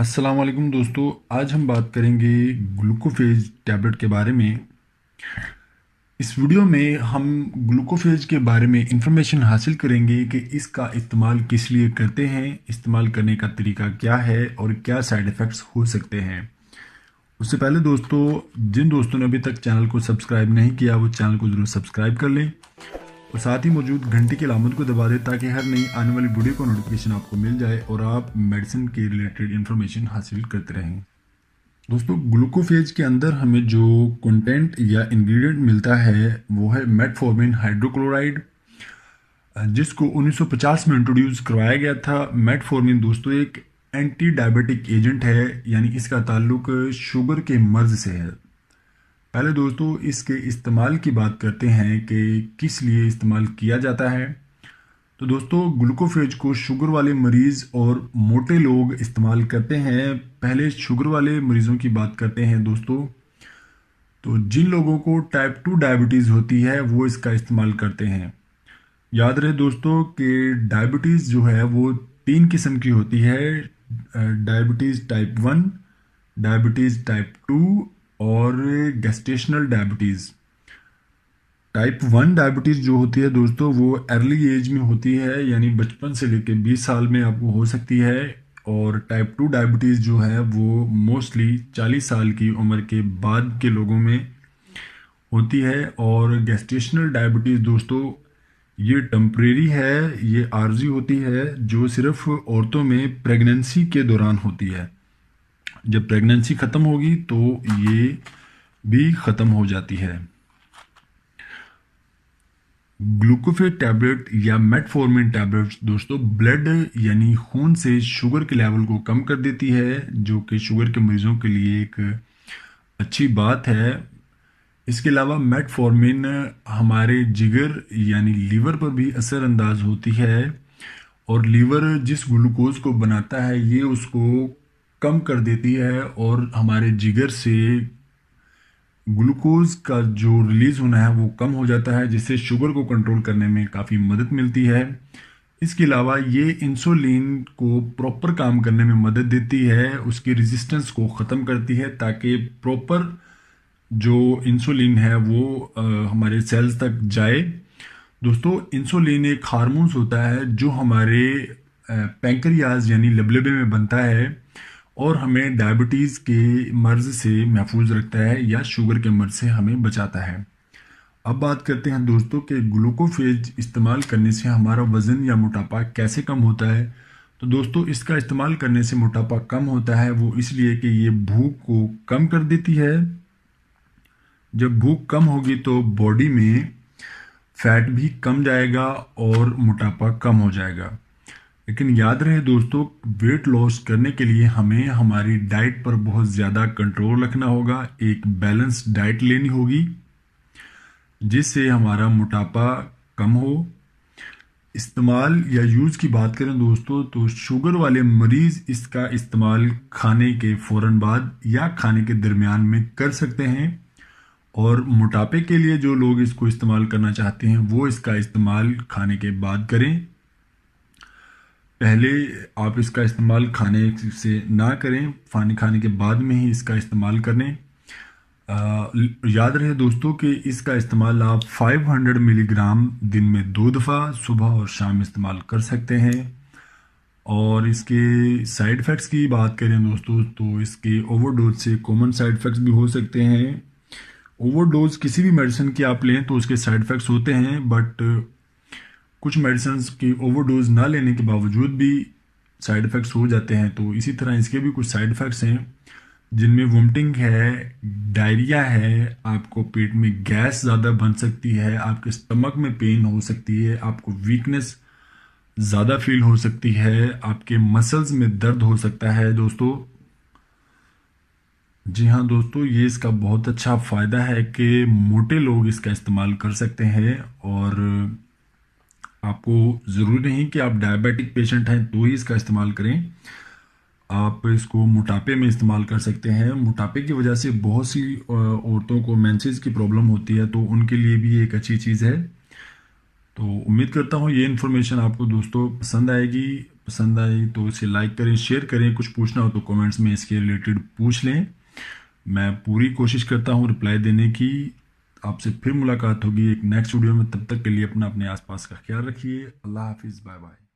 वालेकुम दोस्तों आज हम बात करेंगे ग्लूकोफेज टैबलेट के बारे में इस वीडियो में हम ग्लूकोफेज के बारे में इंफॉर्मेशन हासिल करेंगे कि इसका इस्तेमाल किस लिए करते हैं इस्तेमाल करने का तरीका क्या है और क्या साइड इफ़ेक्ट्स हो सकते हैं उससे पहले दोस्तों जिन दोस्तों ने अभी तक चैनल को सब्सक्राइब नहीं किया वो चैनल को ज़रूर सब्सक्राइब कर लें और साथ ही मौजूद घंटी की लामत को दबा दें ताकि हर नई आने वाली वीडियो का नोटिफिकेशन आपको मिल जाए और आप मेडिसिन के रिलेटेड इन्फॉर्मेशन हासिल करते रहें दोस्तों ग्लूकोफेज के अंदर हमें जो कंटेंट या इंग्रेडिएंट मिलता है वो है मेटफॉर्मिन हाइड्रोक्लोराइड जिसको 1950 में इंट्रोड्यूस करवाया गया था मेटफॉर्मिन दोस्तों एक एंटी डायबिटिक एजेंट है यानी इसका ताल्लुक शुगर के मर्ज से है पहले दोस्तों इसके इस्तेमाल की बात करते हैं कि किस लिए इस्तेमाल किया जाता है तो दोस्तों ग्लूकोफेज को शुगर वाले मरीज़ और मोटे लोग इस्तेमाल करते हैं पहले शुगर वाले मरीज़ों की बात करते हैं दोस्तों तो जिन लोगों को टाइप टू डायबिटीज़ होती है वो इसका इस्तेमाल करते हैं याद रहे दोस्तों कि डायबिटीज़ जो है वो तीन किस्म की होती है diabetes type one diabetes type two और gestational diabetes type one diabetes जो होती है दोस्तों वो अर्ली एज में होती है यानी बचपन से लेकर बीस साल में आपको हो सकती है और टाइप टू डायबिटीज़ जो है वो मोस्टली चालीस साल की उम्र के बाद के लोगों में होती है और गेस्टेशनल डायबिटीज़ दोस्तों ये टम्प्रेरी है ये आर्जी होती है जो सिर्फ औरतों में प्रेगनेंसी के दौरान होती है जब प्रेगनेंसी ख़त्म होगी तो ये भी ख़त्म हो जाती है ग्लूकोफेट टैबलेट या मेटफॉर्मिन टैबलेट दोस्तों ब्लड यानी खून से शुगर के लेवल को कम कर देती है जो कि शुगर के मरीज़ों के लिए एक अच्छी बात है इसके अलावा मेटफॉर्मिन हमारे जिगर यानी लीवर पर भी असरअंदाज होती है और लीवर जिस ग्लूकोज को बनाता है ये उसको कम कर देती है और हमारे जिगर से ग्लूकोज का जो रिलीज़ होना है वो कम हो जाता है जिससे शुगर को कंट्रोल करने में काफ़ी मदद मिलती है इसके अलावा ये इंसुलिन को प्रॉपर काम करने में मदद देती है उसकी रेजिस्टेंस को ख़त्म करती है ताकि प्रॉपर जो इंसुलिन है वो आ, हमारे सेल्स तक जाए दोस्तों इंसुलिन एक हारमोन्स होता है जो हमारे पेंक्रियाज यानी लबलबे में बनता है और हमें डायबिटीज़ के मर्ज़ से महफूज रखता है या शुगर के मर्ज़ से हमें बचाता है अब बात करते हैं दोस्तों के ग्लूकोफेज इस्तेमाल करने से हमारा वज़न या मोटापा कैसे कम होता है तो दोस्तों इसका इस्तेमाल करने से मोटापा कम होता है वो इसलिए कि ये भूख को कम कर देती है जब भूख कम होगी तो बॉडी में फैट भी कम जाएगा और मोटापा कम हो जाएगा लेकिन याद रहे दोस्तों वेट लॉस करने के लिए हमें हमारी डाइट पर बहुत ज़्यादा कंट्रोल रखना होगा एक बैलेंस्ड डाइट लेनी होगी जिससे हमारा मोटापा कम हो इस्तेमाल या यूज़ की बात करें दोस्तों तो शुगर वाले मरीज़ इसका इस्तेमाल खाने के फ़ौर बाद या खाने के दरमियान में कर सकते हैं और मोटापे के लिए जो लोग इसको इस्तेमाल करना चाहते हैं वो इसका इस्तेमाल खाने के बाद करें पहले आप इसका इस्तेमाल खाने से ना करें खाने खाने के बाद में ही इसका इस्तेमाल करें आ, याद रहे दोस्तों कि इसका इस्तेमाल आप 500 मिलीग्राम दिन में दो दफ़ा सुबह और शाम इस्तेमाल कर सकते हैं और इसके साइड इफ़ेक्ट्स की बात करें दोस्तों तो इसके ओवरडोज से कॉमन साइड इफ़ेक्ट्स भी हो सकते हैं ओवरडोज किसी भी मेडिसिन की आप लें तो उसके साइड इफ़ेक्ट्स होते हैं बट कुछ मेडिसन्स की ओवरडोज ना लेने के बावजूद भी साइड इफ़ेक्ट्स हो जाते हैं तो इसी तरह इसके भी कुछ साइड इफ़ेक्ट्स हैं जिनमें वोमिटिंग है डायरिया है आपको पेट में गैस ज़्यादा बन सकती है आपके स्टमक में पेन हो सकती है आपको वीकनेस ज़्यादा फील हो सकती है आपके मसल्स में दर्द हो सकता है दोस्तों जी हाँ दोस्तों ये इसका बहुत अच्छा फ़ायदा है कि मोटे लोग इसका इस्तेमाल कर सकते हैं और आपको ज़रूरी नहीं कि आप डायबिटिक पेशेंट हैं तो ही इसका इस्तेमाल करें आप इसको मोटापे में इस्तेमाल कर सकते हैं मोटापे की वजह से बहुत सी औरतों को मैंसेज की प्रॉब्लम होती है तो उनके लिए भी एक अच्छी चीज़ है तो उम्मीद करता हूँ ये इन्फॉर्मेशन आपको दोस्तों पसंद आएगी पसंद आई तो इसे लाइक करें शेयर करें कुछ पूछना हो तो कमेंट्स में इसके रिलेटेड पूछ लें मैं पूरी कोशिश करता हूँ रिप्लाई देने की आपसे फिर मुलाकात होगी एक नेक्स्ट वीडियो में तब तक के लिए अपना अपने आसपास का ख्याल रखिए अल्लाह हाफिज़ बाय बाय